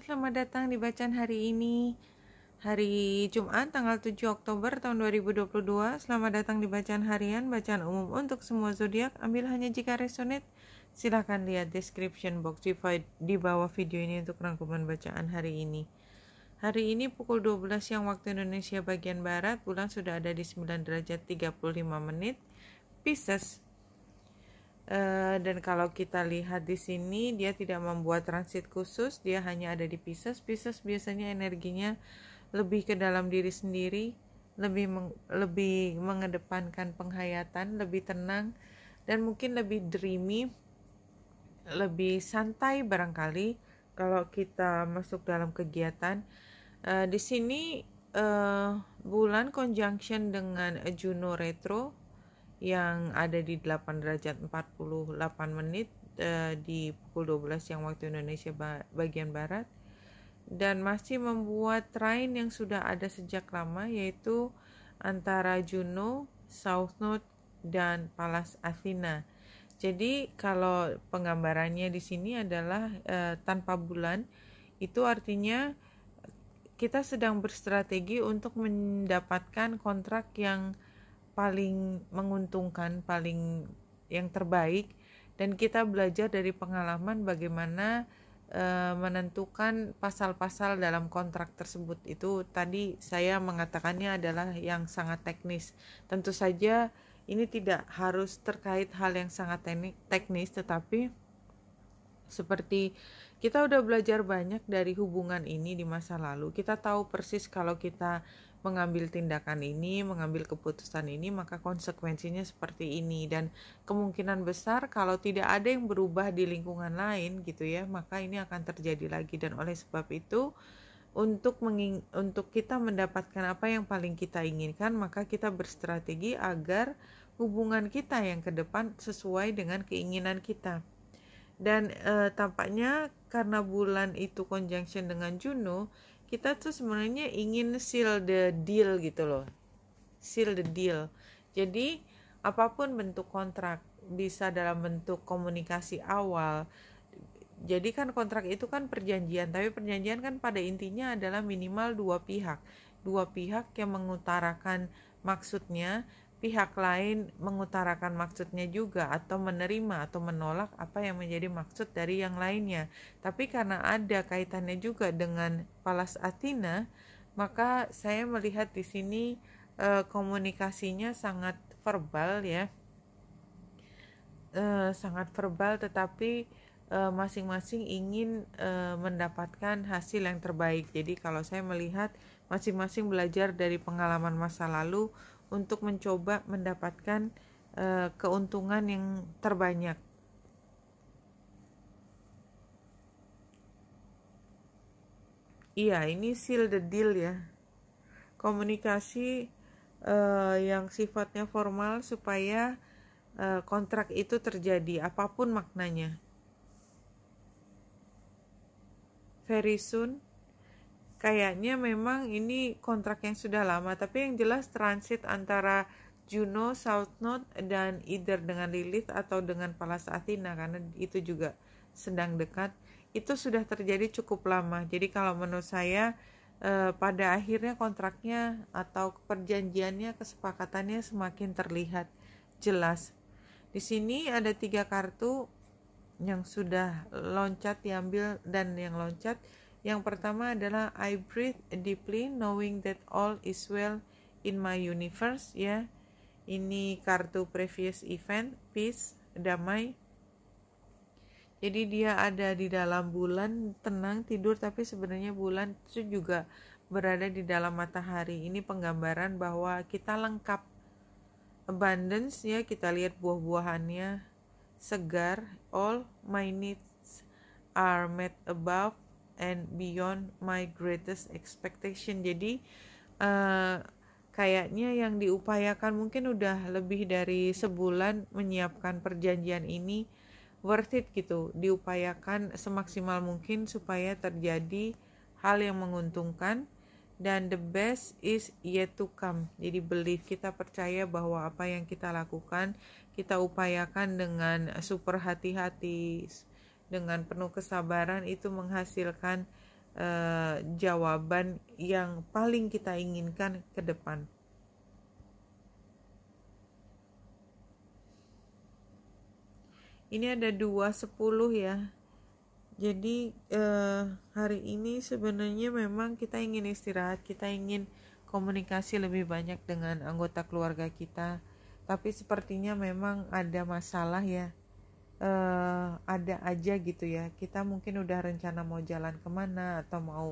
Selamat datang di bacaan hari ini Hari Jumat tanggal 7 Oktober tahun 2022 Selamat datang di bacaan harian, bacaan umum untuk semua zodiak. Ambil hanya jika resonate Silahkan lihat description box di, bawah video ini untuk rangkuman bacaan hari ini Hari ini pukul 12 yang waktu Indonesia bagian Barat Bulan sudah ada di 9 derajat 35 menit Pisces Uh, dan kalau kita lihat di sini dia tidak membuat transit khusus, dia hanya ada di Pisces. Pisces biasanya energinya lebih ke dalam diri sendiri, lebih meng, lebih mengedepankan penghayatan, lebih tenang dan mungkin lebih dreamy, lebih santai barangkali kalau kita masuk dalam kegiatan. Uh, di sini uh, bulan conjunction dengan Juno retro yang ada di 8 derajat 48 menit uh, di pukul 12 yang waktu Indonesia bagian barat dan masih membuat train yang sudah ada sejak lama yaitu antara Juno, South Node dan Palas Athena. Jadi kalau penggambarannya di sini adalah e, tanpa bulan itu artinya kita sedang berstrategi untuk mendapatkan kontrak yang paling menguntungkan, paling yang terbaik dan kita belajar dari pengalaman bagaimana e, menentukan pasal-pasal dalam kontrak tersebut. Itu tadi saya mengatakannya adalah yang sangat teknis. Tentu saja ini tidak harus terkait hal yang sangat teknis tetapi seperti kita udah belajar banyak dari hubungan ini di masa lalu. Kita tahu persis kalau kita mengambil tindakan ini, mengambil keputusan ini, maka konsekuensinya seperti ini dan kemungkinan besar kalau tidak ada yang berubah di lingkungan lain gitu ya, maka ini akan terjadi lagi dan oleh sebab itu untuk menging untuk kita mendapatkan apa yang paling kita inginkan, maka kita berstrategi agar hubungan kita yang ke depan sesuai dengan keinginan kita. Dan e, tampaknya karena bulan itu conjunction dengan Juno, kita tuh sebenarnya ingin seal the deal gitu loh seal the deal jadi apapun bentuk kontrak bisa dalam bentuk komunikasi awal jadi kan kontrak itu kan perjanjian tapi perjanjian kan pada intinya adalah minimal dua pihak dua pihak yang mengutarakan maksudnya pihak lain mengutarakan maksudnya juga atau menerima atau menolak apa yang menjadi maksud dari yang lainnya. Tapi karena ada kaitannya juga dengan Palas Athena, maka saya melihat di sini e, komunikasinya sangat verbal ya. E, sangat verbal tetapi masing eh, masing-masing ingin e, mendapatkan hasil yang terbaik. Jadi kalau saya melihat masing-masing belajar dari pengalaman masa lalu untuk mencoba mendapatkan uh, keuntungan yang terbanyak. Iya, ini seal the deal ya. Komunikasi uh, yang sifatnya formal supaya uh, kontrak itu terjadi apapun maknanya. Very soon kayaknya memang ini kontrak yang sudah lama tapi yang jelas transit antara Juno, South Node dan either dengan Lilith atau dengan Palas Athena karena itu juga sedang dekat itu sudah terjadi cukup lama jadi kalau menurut saya eh, pada akhirnya kontraknya atau perjanjiannya kesepakatannya semakin terlihat jelas di sini ada tiga kartu yang sudah loncat diambil dan yang loncat yang pertama adalah I breathe deeply knowing that all is well in my universe ya. Ini kartu previous event peace damai. Jadi dia ada di dalam bulan tenang tidur tapi sebenarnya bulan itu juga berada di dalam matahari. Ini penggambaran bahwa kita lengkap abundance ya kita lihat buah-buahannya segar all my needs are met above and beyond my greatest expectation. Jadi uh, kayaknya yang diupayakan mungkin udah lebih dari sebulan menyiapkan perjanjian ini worth it gitu. Diupayakan semaksimal mungkin supaya terjadi hal yang menguntungkan dan the best is yet to come. Jadi believe kita percaya bahwa apa yang kita lakukan kita upayakan dengan super hati-hati, dengan penuh kesabaran itu menghasilkan eh, jawaban yang paling kita inginkan ke depan. Ini ada dua sepuluh ya. Jadi eh, hari ini sebenarnya memang kita ingin istirahat, kita ingin komunikasi lebih banyak dengan anggota keluarga kita. Tapi sepertinya memang ada masalah ya uh, ada aja gitu ya kita mungkin udah rencana mau jalan kemana atau mau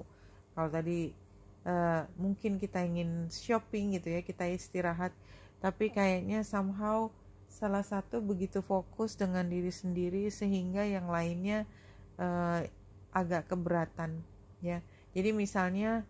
kalau tadi uh, mungkin kita ingin shopping gitu ya kita istirahat tapi kayaknya somehow salah satu begitu fokus dengan diri sendiri sehingga yang lainnya uh, agak keberatan ya jadi misalnya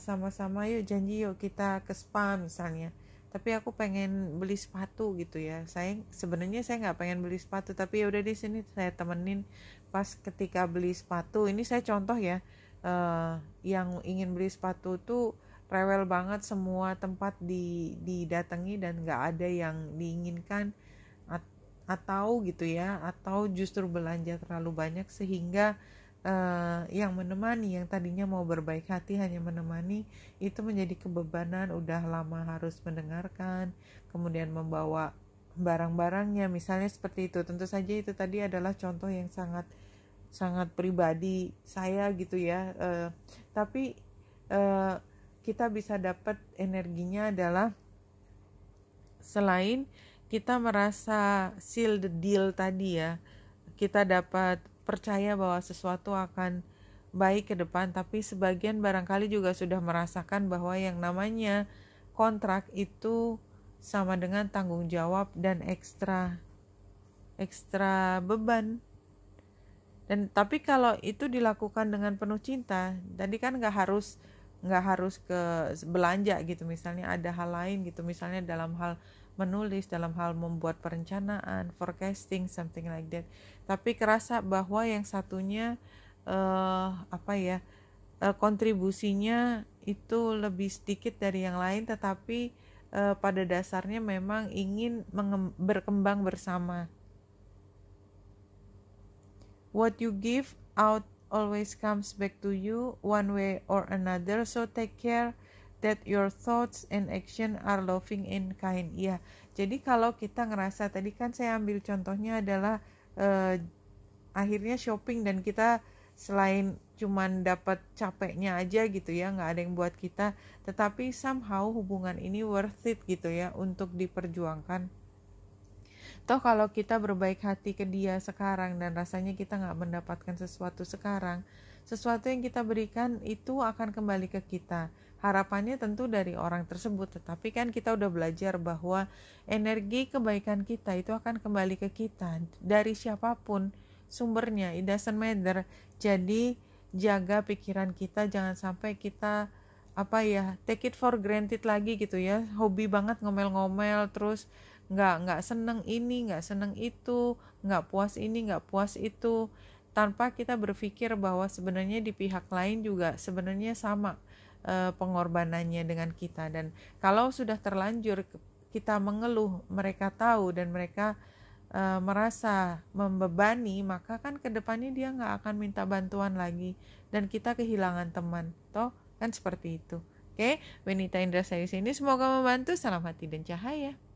sama-sama uh, yuk janji yuk kita ke spa misalnya tapi aku pengen beli sepatu gitu ya saya sebenarnya saya nggak pengen beli sepatu tapi ya udah di sini saya temenin pas ketika beli sepatu ini saya contoh ya uh, yang ingin beli sepatu tuh rewel banget semua tempat di didatangi dan nggak ada yang diinginkan atau gitu ya atau justru belanja terlalu banyak sehingga Eh, yang menemani yang tadinya mau berbaik hati hanya menemani itu menjadi kebebanan udah lama harus mendengarkan kemudian membawa barang-barangnya misalnya seperti itu tentu saja itu tadi adalah contoh yang sangat sangat pribadi saya gitu ya uh, tapi uh, kita bisa dapat energinya adalah selain kita merasa seal the deal tadi ya kita dapat percaya bahwa sesuatu akan baik ke depan, tapi sebagian barangkali juga sudah merasakan bahwa yang namanya kontrak itu sama dengan tanggung jawab dan ekstra ekstra beban. Dan tapi kalau itu dilakukan dengan penuh cinta, tadi kan nggak harus nggak harus ke belanja gitu misalnya ada hal lain gitu misalnya dalam hal menulis, dalam hal membuat perencanaan, forecasting, something like that. Tapi kerasa bahwa yang satunya uh, apa ya uh, kontribusinya itu lebih sedikit dari yang lain, tetapi uh, pada dasarnya memang ingin berkembang bersama. What you give out always comes back to you one way or another, so take care that your thoughts and action are loving and kind. Iya. Jadi kalau kita ngerasa tadi kan saya ambil contohnya adalah uh, akhirnya shopping dan kita selain cuman dapat capeknya aja gitu ya nggak ada yang buat kita tetapi somehow hubungan ini worth it gitu ya untuk diperjuangkan toh kalau kita berbaik hati ke dia sekarang dan rasanya kita nggak mendapatkan sesuatu sekarang sesuatu yang kita berikan itu akan kembali ke kita harapannya tentu dari orang tersebut tetapi kan kita udah belajar bahwa energi kebaikan kita itu akan kembali ke kita dari siapapun sumbernya it doesn't matter jadi jaga pikiran kita jangan sampai kita apa ya take it for granted lagi gitu ya hobi banget ngomel-ngomel terus nggak nggak seneng ini nggak seneng itu nggak puas ini nggak puas itu tanpa kita berpikir bahwa sebenarnya di pihak lain juga sebenarnya sama Eh, pengorbanannya dengan kita dan kalau sudah terlanjur kita mengeluh mereka tahu dan mereka uh, merasa membebani maka kan kedepannya dia nggak akan minta bantuan lagi dan kita kehilangan teman toh kan seperti itu oke okay? Indra saya sini semoga membantu salam hati dan cahaya